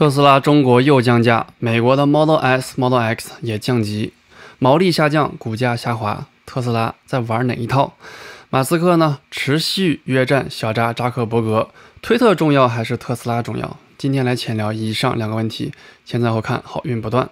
特斯拉中国又降价，美国的 Model S、Model X 也降级，毛利下降，股价下滑，特斯拉在玩哪一套？马斯克呢？持续约战小扎扎克伯格，推特重要还是特斯拉重要？今天来浅聊以上两个问题。现在后看好运不断，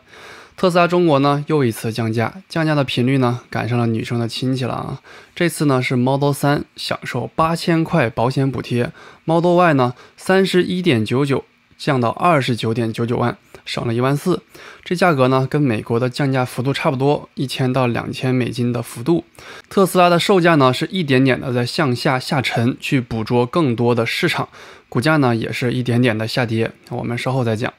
特斯拉中国呢又一次降价，降价的频率呢赶上了女生的亲戚了啊！这次呢是 Model 三享受八千块保险补贴，Model Y 呢三十一点九九。降到二十九点九九万，省了一万四，这价格呢跟美国的降价幅度差不多，一千到两千美金的幅度。特斯拉的售价呢是一点点的在向下下沉，去捕捉更多的市场，股价呢也是一点点的下跌。我们稍后再讲。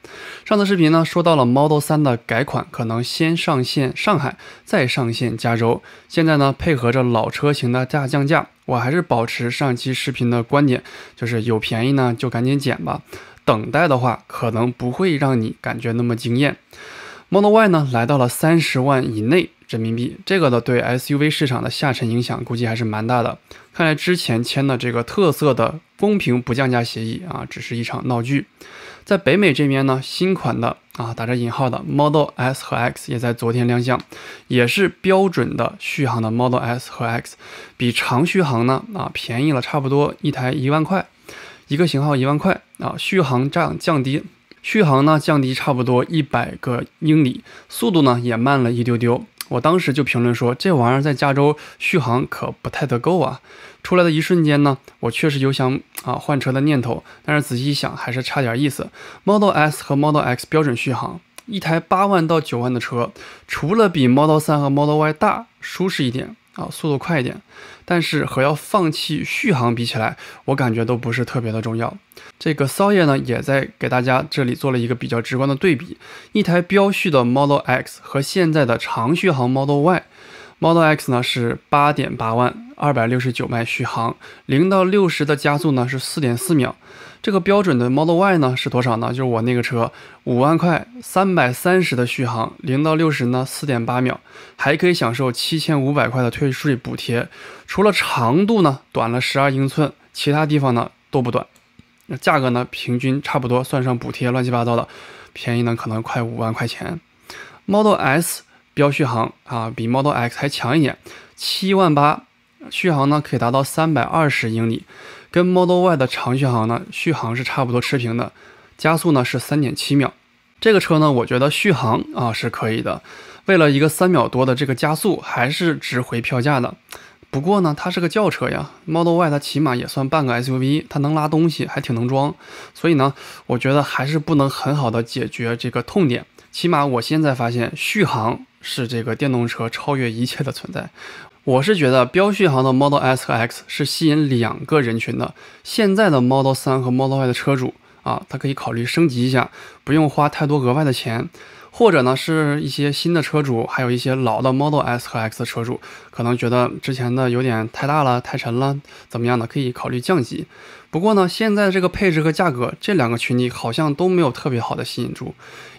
上次视频呢说到了 Model 三的改款可能先上线上海，再上线加州。现在呢配合着老车型的大降价，我还是保持上期视频的观点，就是有便宜呢就赶紧捡吧。等待的话，可能不会让你感觉那么惊艳。Model Y 呢，来到了三十万以内人民币，这个的对 SUV 市场的下沉影响估计还是蛮大的。看来之前签的这个特色的公平不降价协议啊，只是一场闹剧。在北美这边呢，新款的啊打着引号的 Model S 和 X 也在昨天亮相，也是标准的续航的 Model S 和 X，比长续航呢啊便宜了差不多一台一万块。一个型号一万块啊，续航降降低，续航呢降低差不多一百个英里，速度呢也慢了一丢丢。我当时就评论说，这玩意儿在加州续航可不太得够啊。出来的一瞬间呢，我确实有想啊换车的念头，但是仔细一想还是差点意思。Model S 和 Model X 标准续航，一台八万到九万的车，除了比 Model 3和 Model Y 大舒适一点。啊，速度快一点，但是和要放弃续航比起来，我感觉都不是特别的重要。这个骚爷呢，也在给大家这里做了一个比较直观的对比，一台标续的 Model X 和现在的长续航 Model Y，Model X 呢是八点八万。二百六十九迈续航，零到六十的加速呢是四点四秒，这个标准的 Model Y 呢是多少呢？就是我那个车，五万块，三百三十的续航，零到六十呢四点八秒，还可以享受七千五百块的退税补贴。除了长度呢短了十二英寸，其他地方呢都不短。那价格呢平均差不多，算上补贴乱七八糟的，便宜呢可能快五万块钱。Model S 标续航啊，比 Model X 还强一点，七万八。续航呢可以达到三百二十英里，跟 Model Y 的长续航呢续航是差不多持平的。加速呢是三点七秒，这个车呢我觉得续航啊是可以的，为了一个三秒多的这个加速还是值回票价的。不过呢它是个轿车呀，Model Y 它起码也算半个 SUV，它能拉东西，还挺能装。所以呢我觉得还是不能很好的解决这个痛点。起码我现在发现续航是这个电动车超越一切的存在。我是觉得标续航的 Model S 和 X 是吸引两个人群的。现在的 Model 3和 Model Y 的车主啊，他可以考虑升级一下，不用花太多额外的钱。或者呢，是一些新的车主，还有一些老的 Model S 和 X 的车主，可能觉得之前的有点太大了、太沉了，怎么样的，可以考虑降级。不过呢，现在这个配置和价格，这两个群体好像都没有特别好的吸引住。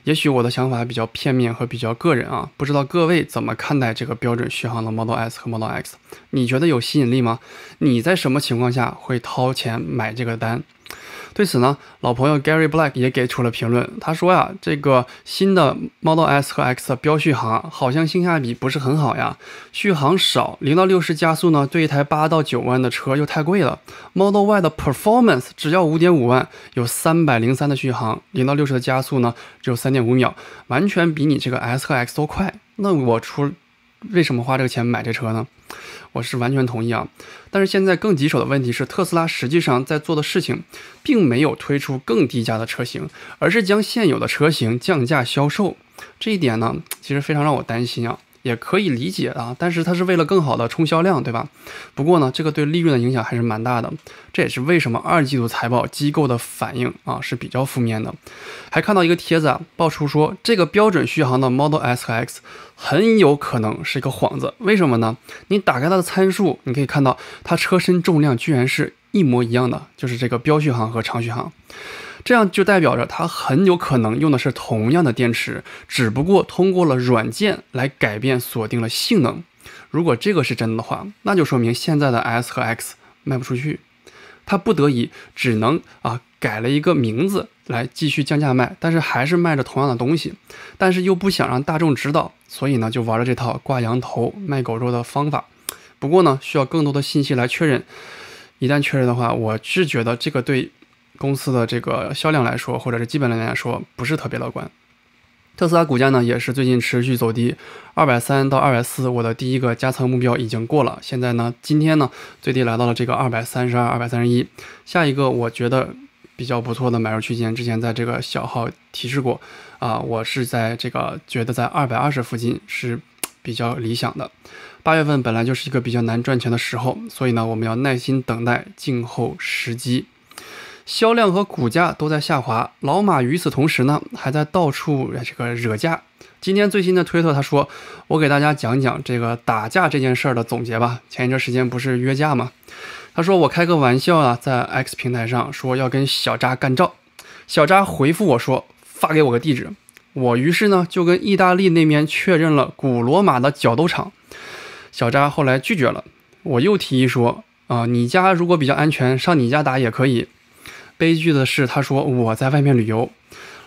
也许我的想法比较片面和比较个人啊，不知道各位怎么看待这个标准续航的 Model S 和 Model X？你觉得有吸引力吗？你在什么情况下会掏钱买这个单？对此呢，老朋友 Gary Black 也给出了评论。他说呀，这个新的 Model S 和 X 的标续航好像性价比不是很好呀，续航少，零到六十加速呢，对一台八到九万的车又太贵了。Model Y 的 Performance 只要五点五万，有三百零三的续航，零到六十的加速呢，只有三点五秒，完全比你这个 S 和 X 都快。那我出。为什么花这个钱买这车呢？我是完全同意啊，但是现在更棘手的问题是，特斯拉实际上在做的事情，并没有推出更低价的车型，而是将现有的车型降价销售，这一点呢，其实非常让我担心啊。也可以理解啊，但是它是为了更好的冲销量，对吧？不过呢，这个对利润的影响还是蛮大的，这也是为什么二季度财报机构的反应啊是比较负面的。还看到一个帖子啊，爆出说这个标准续航的 Model S 和 X 很有可能是一个幌子，为什么呢？你打开它的参数，你可以看到它车身重量居然是。一模一样的就是这个标续航和长续航，这样就代表着它很有可能用的是同样的电池，只不过通过了软件来改变锁定了性能。如果这个是真的话，那就说明现在的 S 和 X 卖不出去，它不得已只能啊改了一个名字来继续降价卖，但是还是卖着同样的东西，但是又不想让大众知道，所以呢就玩了这套挂羊头卖狗肉的方法。不过呢需要更多的信息来确认。一旦确认的话，我是觉得这个对公司的这个销量来说，或者是基本面来说，不是特别乐观。特斯拉股价呢也是最近持续走低，二百三到二百四，我的第一个加仓目标已经过了。现在呢，今天呢最低来到了这个二百三十二、二百三十一，下一个我觉得比较不错的买入区间，之前在这个小号提示过啊，我是在这个觉得在二百二十附近是。比较理想的，八月份本来就是一个比较难赚钱的时候，所以呢，我们要耐心等待，静候时机。销量和股价都在下滑，老马与此同时呢，还在到处这个惹架。今天最新的推特，他说：“我给大家讲讲这个打架这件事儿的总结吧。”前一段时间不是约架吗？他说：“我开个玩笑啊，在 X 平台上说要跟小扎干仗。”小扎回复我说：“发给我个地址。”我于是呢就跟意大利那边确认了古罗马的角斗场，小扎后来拒绝了。我又提议说啊，你家如果比较安全，上你家打也可以。悲剧的是，他说我在外面旅游。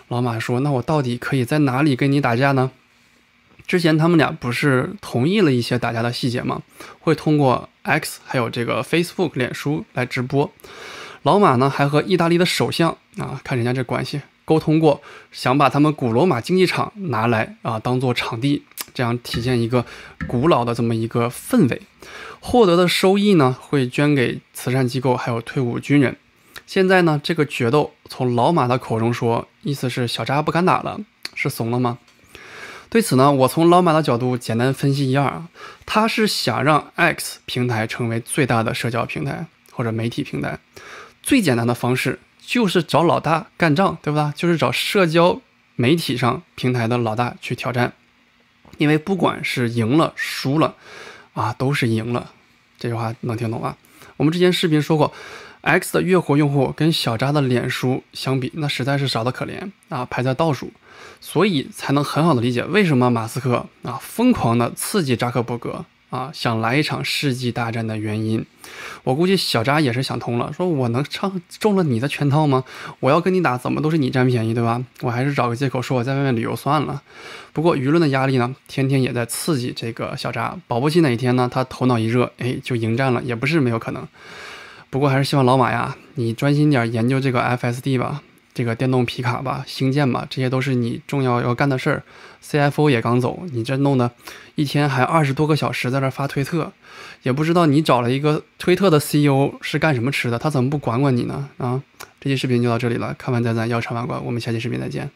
老马说，那我到底可以在哪里跟你打架呢？之前他们俩不是同意了一些打架的细节吗？会通过 X 还有这个 Facebook 脸书来直播。老马呢还和意大利的首相啊，看人家这关系。沟通过，想把他们古罗马竞技场拿来啊，当做场地，这样体现一个古老的这么一个氛围。获得的收益呢，会捐给慈善机构，还有退伍军人。现在呢，这个决斗从老马的口中说，意思是小扎不敢打了，是怂了吗？对此呢，我从老马的角度简单分析一二啊，他是想让 X 平台成为最大的社交平台或者媒体平台，最简单的方式。就是找老大干仗，对吧？就是找社交媒体上平台的老大去挑战，因为不管是赢了输了，啊，都是赢了。这句话能听懂吗？我们之前视频说过，X 的月活用户跟小扎的脸书相比，那实在是少得可怜啊，排在倒数，所以才能很好的理解为什么马斯克啊疯狂的刺激扎克伯格。啊，想来一场世纪大战的原因，我估计小扎也是想通了，说我能唱中了你的圈套吗？我要跟你打，怎么都是你占便宜，对吧？我还是找个借口说我在外面旅游算了。不过舆论的压力呢，天天也在刺激这个小扎，保不齐哪天呢，他头脑一热，哎，就迎战了，也不是没有可能。不过还是希望老马呀，你专心点研究这个 FSD 吧。这个电动皮卡吧，兴建吧，这些都是你重要要干的事儿。CFO 也刚走，你这弄的，一天还二十多个小时在那发推特，也不知道你找了一个推特的 CEO 是干什么吃的，他怎么不管管你呢？啊，这期视频就到这里了，看完再赞，腰缠万贯，我们下期视频再见。